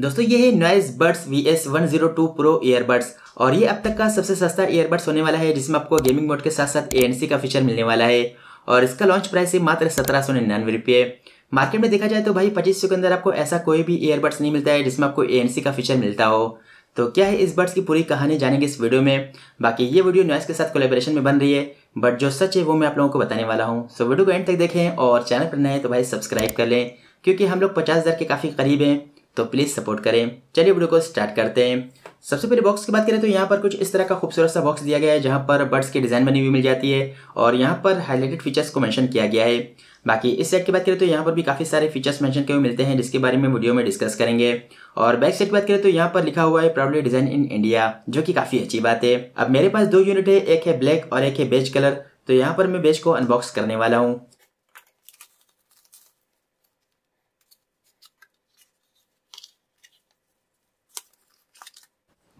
दोस्तों ये है noise buds V S one zero two pro earbuds और ये अब तक का सबसे सस्ता ईयरबड्स होने वाला है जिसमें आपको गेमिंग मोड के साथ साथ ए का फीचर मिलने वाला है और इसका लॉन्च प्राइस है मात्र सत्रह सौ निन्यानवे रुपये मार्केट में देखा जाए तो भाई पच्चीस सौ के अंदर आपको ऐसा कोई भी ईयरबड्स नहीं मिलता है जिसमें आपको ए का फीचर मिलता हो तो क्या है इस बर्ड्स की पूरी कहानी जानेंगे इस वीडियो में बाकी ये वीडियो नॉइस के साथ कोलेबोरेशन में बन रही है बट जो सच है वो मैं आप लोगों को बताने वाला हूँ सो वीडियो को एंड तक देखें और चैनल पर नए तो भाई सब्सक्राइब कर लें क्योंकि हम लोग पचास हज़ार के काफ़ी करीब हैं तो प्लीज़ सपोर्ट करें चलिए वीडियो को स्टार्ट करते हैं सबसे पहले बॉक्स की बात करें तो यहाँ पर कुछ इस तरह का खूबसूरत सा बॉक्स दिया गया है जहाँ पर बर्ड्स की डिज़ाइन बनी हुई मिल जाती है और यहाँ पर हाईलाइटेड फीचर्स को मैंशन किया गया है बाकी इस सेट की बात करें तो यहाँ पर भी काफ़ी सारे फीचर्स मेंशन किए हुए मिलते हैं जिसके बारे में वीडियो में डिस्कस करेंगे और बैक सेट की बात करें तो यहाँ पर लिखा हुआ है प्राउडली डिज़ाइन इन इंडिया जो कि काफ़ी अच्छी बात है अब मेरे पास दो यूनिट है एक है ब्लैक और एक है बेज कलर तो यहाँ पर मैं बेज को अनबॉक्स करने वाला हूँ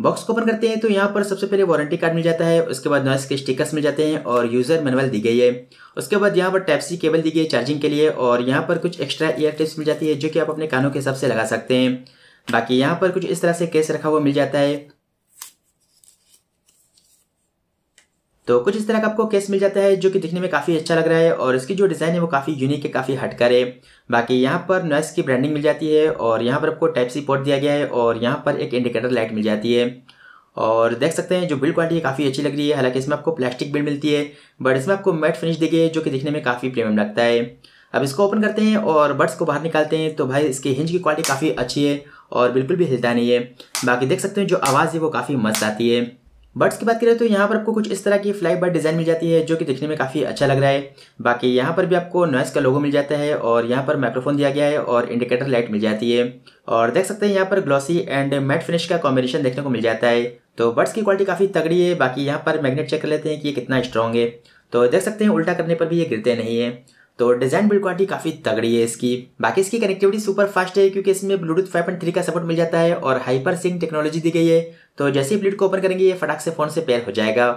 बॉक्स को ओपन करते हैं तो यहाँ पर सबसे पहले वारंटी कार्ड मिल जाता है उसके बाद नॉइस के स्टिकर्स मिल जाते हैं और यूज़र मैनुअल दी गई है उसके बाद यहाँ पर टैपसी सी केबल दी गई है चार्जिंग के लिए और यहाँ पर कुछ एक्स्ट्रा ईयर टिप्स मिल जाती है जो कि आप अपने कानों के हिसाब से लगा सकते हैं बाकी यहाँ पर कुछ इस तरह से केस रखा हुआ मिल जाता है तो कुछ इस तरह का आपको केस मिल जाता है जो कि दिखने में काफ़ी अच्छा लग रहा है और इसकी जो डिज़ाइन है वो काफ़ी यूनिक है काफ़ी हटकर है बाकी यहाँ पर नॉइस की ब्रांडिंग मिल जाती है और यहाँ पर आपको टाइप सी पोर्ट दिया गया है और यहाँ पर एक इंडिकेटर लाइट मिल जाती है और देख सकते हैं जो बिल्ड क्वालिटी है काफ़ी अच्छी लग रही है हालांकि इसमें आपको प्लास्टिक बिल्ड मिलती है बट इसमें आपको मैट फिनिश दी गई है जो कि दिखने में काफ़ी प्रीमियम लगता है अब इसको ओपन करते हैं और बर्ड्स को बाहर निकालते हैं तो भाई इसके हिंज की क्वालिटी काफ़ी अच्छी है और बिल्कुल भी हिलता नहीं है बाकी देख सकते हैं जो आवाज़ है वो काफ़ी मस्त आती है बर्ड्स की बात करें तो यहाँ पर आपको कुछ इस तरह की फ्लाई बर्ड डिज़ाइन मिल जाती है जो कि दिखने में काफ़ी अच्छा लग रहा है बाकी यहाँ पर भी आपको नॉइस का लोगो मिल जाता है और यहाँ पर माइक्रोफोन दिया गया है और इंडिकेटर लाइट मिल जाती है और देख सकते हैं यहाँ पर ग्लॉसी एंड मैट फिनिश का कॉम्बिनेशन देखने को मिल जाता है तो बर्ड्स की क्वालिटी काफ़ी तगड़ी है बाकी यहाँ पर मैग्नेट चेक कर लेते हैं कि ये कितना स्ट्रॉन्ग है तो देख सकते हैं उल्टा करने पर भी ये गिरते नहीं है तो डिज़ाइन बिल्ड क्वालिटी काफ़ी तगड़ी है इसकी बाकी इसकी कनेक्टिविटी सुपर फास्ट है क्योंकि इसमें ब्लूटूथ 5.3 का सपोर्ट मिल जाता है और हाइपर सिंक टेक्नोलॉजी दी गई है तो जैसे ही ब्लूट को ओपन करेंगे ये फटाक से फ़ोन से पेयर हो जाएगा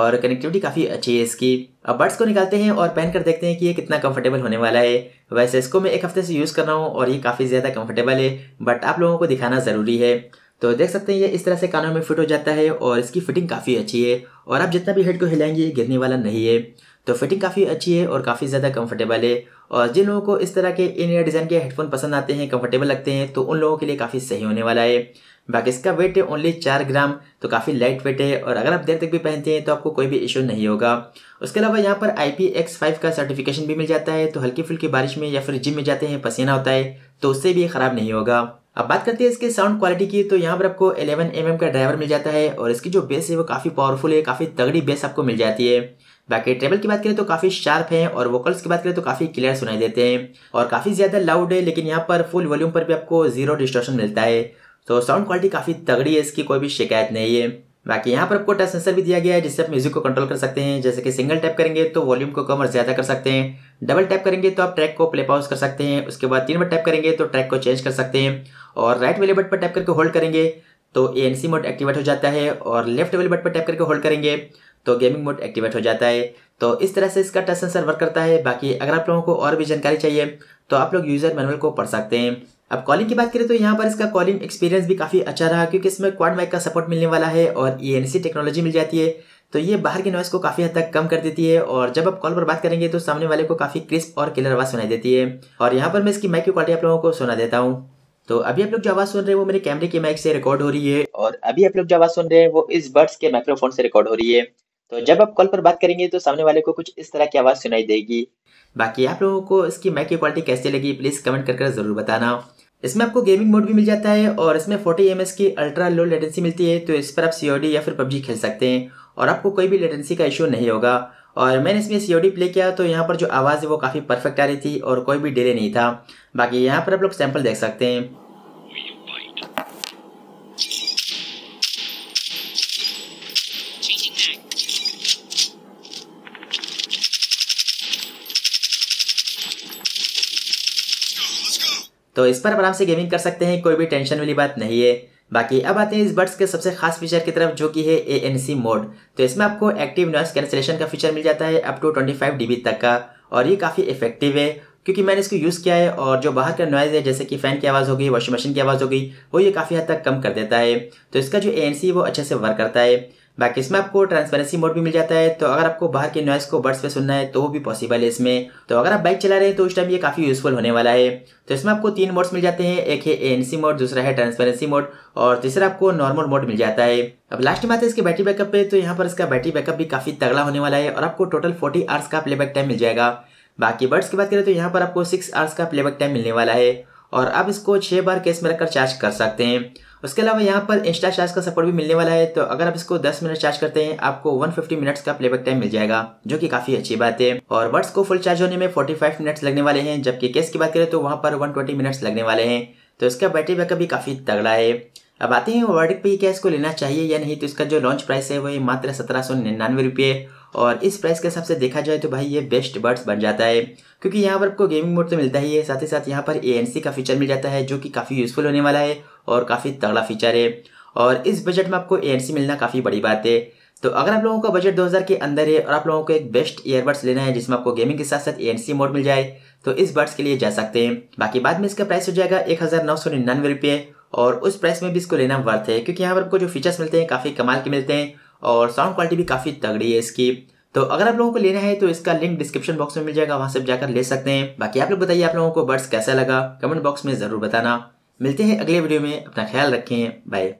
और कनेक्टिविटी काफ़ी अच्छी है इसकी अब बर्ड्स को निकालते हैं और पहन कर देखते हैं कि ये कितना कंफर्टेबल होने वाला है वैसे इसको मैं एक हफ्ते से यूज़ कर रहा हूँ और ये काफ़ी ज़्यादा कंफर्टेबल है बट आप लोगों को दिखाना ज़रूरी है तो देख सकते हैं ये इस तरह से कानों में फिट हो जाता है और इसकी फिटिंग काफ़ी अच्छी है और आप जितना भी हेड को हिलाएंगे गिरने वाला नहीं है तो फिटिंग काफ़ी अच्छी है और काफ़ी ज़्यादा कंफर्टेबल है और जिन लोगों को इस तरह के इन ईयर डिज़ाइन के हेडफोन पसंद आते हैं कंफर्टेबल लगते हैं तो उन लोगों के लिए काफ़ी सही होने वाला है बाकी इसका वेट है ओनली चार ग्राम तो काफ़ी लाइट वेट है और अगर आप देर तक भी पहनते हैं तो आपको कोई भी इशू नहीं होगा उसके अलावा यहाँ पर आई पी एक्स फाइव का सर्टिफिकेशन भी मिल जाता है तो हल्की फुल्की बारिश में या फिर जिम में जाते हैं पसीना होता है तो उससे भी ख़राब नहीं होगा अब बात करते हैं इसके साउंड क्वालिटी की तो यहाँ पर आपको 11 एम mm का ड्राइवर मिल जाता है और इसकी जो बेस है वो काफ़ी पावरफुल है काफ़ी तगड़ी बेस आपको मिल जाती है बाकी ट्रेबल की बात करें तो काफ़ी शार्प है और वोकल्स की बात करें तो काफ़ी क्लियर सुनाई देते हैं और काफ़ी ज़्यादा लाउड है लेकिन यहाँ पर फुल वॉल्यूम पर भी आपको जीरो डिस्ट्रक्शन मिलता है तो साउंड क्वालिटी काफ़ी तगड़ी है इसकी कोई भी शिकायत नहीं है बाकी यहाँ पर आपको टच सेंसर भी दिया गया है जिससे आप म्यूजिक को कंट्रोल कर सकते हैं जैसे कि सिंगल टैप करेंगे तो वॉल्यूम को कम और ज़्यादा कर सकते हैं डबल टैप करेंगे तो आप ट्रैक को प्ले पाउस कर सकते हैं उसके बाद तीन बार टैप करेंगे तो ट्रैक को चेंज कर सकते हैं और राइट वाले बट पर टैप करके होल्ड करेंगे तो ए मोड एक्टिवेट हो जाता है और लेफ्ट वाले बट पर टैप करके होल्ड करेंगे तो गेमिंग मोड एक्टिवेट हो जाता है तो इस तरह से इसका टच सेंसर वर्क करता है बाकी अगर आप लोगों को और भी जानकारी चाहिए तो आप लोग यूज़र मैनुअल को पढ़ सकते हैं अब कॉलिंग की बात करें तो यहाँ पर इसका कॉलिंग एक्सपीरियंस भी काफ़ी अच्छा रहा क्योंकि इसमें क्वाड माइक का सपोर्ट मिलने वाला है और ई e टेक्नोलॉजी मिल जाती है तो ये बाहर की नॉइस को काफ़ी हद तक कम कर देती है और जब आप कॉल पर बात करेंगे तो सामने वाले को काफ़ी क्रिस्प और क्लियर आवाज़ सुनाई देती है और यहाँ पर मैं इसकी माइक की क्वालिटी आप लोगों को सुना देता हूँ तो अभी आप लोग जो आवाज़ सुन रहे हैं वो मेरे कैमरे के माइक से रिकॉर्ड हो रही है और अभी आप लोग जो आवाज़ सुन रहे हैं वो इस बर्ड्स के माइक्रोफोन से रिकॉर्ड हो रही है तो जब आप कॉल पर बात करेंगे तो सामने वाले को कुछ इस तरह की आवाज़ सुनाई देगी बाकी आप लोगों को इसकी माइक की क्वालिटी कैसे लगी प्लीज़ कमेंट कर ज़रूर बताना इसमें आपको गेमिंग मोड भी मिल जाता है और इसमें फोर्टी एम की अल्ट्रा लो लेटेंसी मिलती है तो इस पर आप सी या फिर पबजी खेल सकते हैं और आपको कोई भी लेटेंसी का इशू नहीं होगा और मैंने इसमें सी प्ले किया तो यहाँ पर जो आवाज़ है वो काफ़ी परफेक्ट आ रही थी और कोई भी डिले नहीं था बाकी यहाँ पर आप लोग सैंपल देख सकते हैं तो इस पर आराम से गेमिंग कर सकते हैं कोई भी टेंशन वाली बात नहीं है बाकी अब आते हैं इस बर्ड्स के सबसे खास फीचर की तरफ जो कि है ए एन सी मोड तो इसमें आपको एक्टिव नॉइस कैंसिलेशन का फीचर मिल जाता है up to twenty five D B तक का और ये काफ़ी इफेक्टिव है क्योंकि मैंने इसको यूज़ किया है और जो बाहर का नॉइज़ है जैसे कि फ़ैन की आवाज़ हो गई वॉशिंग मशीन की आवाज़ हो गई वो ये काफ़ी हद तक कम कर देता है तो इसका जो ए एन सी वो अच्छे से वर्क करता है बाकी इसमें आपको ट्रांसपेरेंसी मोड भी मिल जाता है तो अगर आपको बाहर के नॉइस को बर्ड्स पे सुनना है तो वो भी पॉसिबल है इसमें तो अगर आप बाइक चला रहे हैं तो उस टाइम ये काफ़ी यूजफुल होने वाला है तो इसमें आपको तीन मोड्स मिल जाते हैं एक है एएनसी मोड दूसरा है ट्रांसपेरेंसी मोड और तीसरा आपको नॉर्मल मोड मिल जाता है अब लास्ट में आते हैं इसके बैटरी बैकअप पे तो यहाँ पर इसका बैटरी बैकअप भी काफ़ी तगड़ा होने वाला है और आपको टोटल फोर्टी आवर्स का प्लेबैक टाइम मिल जाएगा बाकी बर्ड्स की बात करें तो यहाँ पर आपको सिक्स आवर्स का प्लेबैक टाइम मिलने वाला है और आप इसको छः बार केस में रखकर चार्ज कर सकते हैं उसके अलावा यहाँ पर इंस्टा चार्ज का सपोर्ट भी मिलने वाला है तो अगर आप इसको 10 मिनट चार्ज करते हैं आपको 150 मिनट्स का प्लेबैक टाइम मिल जाएगा जो कि काफी अच्छी बात है और वर्ड्स को फुल चार्ज होने में 45 मिनट्स लगने वाले हैं जबकि केस की बात करें तो वहाँ पर 120 मिनट्स लगने वाले हैं तो इसका बैटरी बैकअप भी काफी तगड़ा है अब आते हैं वर्डिक पे क्या इसको लेना चाहिए या नहीं तो इसका जो लॉन्च प्राइस है वही मात्र सत्रह सौ निन्यानवे रुपये और इस प्राइस के हिसाब से देखा जाए तो भाई ये बेस्ट बर्ड्स बन जाता है क्योंकि यहाँ पर आपको गेमिंग मोड तो मिलता ही है साथ ही साथ यहाँ पर ए का फीचर मिल जाता है जो कि काफ़ी यूज़फुल होने वाला है और काफ़ी तगड़ा फीचर है और इस बजट में आपको ए मिलना काफ़ी बड़ी बात है तो अगर आप लोगों का बजट 2000 के अंदर है और आप लोगों को एक बेस्ट ईयरबड्स लेना है जिसमें आपको गेमिंग के साथ साथ ए मोड मिल जाए तो इस बर्ड्स के लिए जा सकते हैं बाकी बाद में इसका प्राइस हो जाएगा एक हज़ार नौ सौ निन्यानवे रुपये और उस प्राइस में भी इसको लेना वर्थ है क्योंकि यहाँ पर आपको जो फीचर्स मिलते हैं काफ़ी कमाल के मिलते हैं और साउंड क्वालिटी भी काफ़ी तगड़ी है इसकी तो अगर आप लोगों को लेना है तो इसका लिंक डिस्क्रिप्शन बॉक्स में मिल जाएगा वहाँ से जाकर ले सकते हैं बाकी आप लोग बताइए आप लोगों को बर्ड्स कैसा लगा कमेंट बॉक्स में ज़रूर बताना मिलते हैं अगले वीडियो में अपना ख्याल रखें बाय